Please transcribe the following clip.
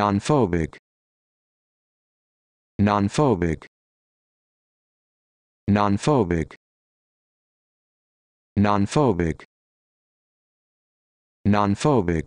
nonphobic nonphobic nonphobic nonphobic nonphobic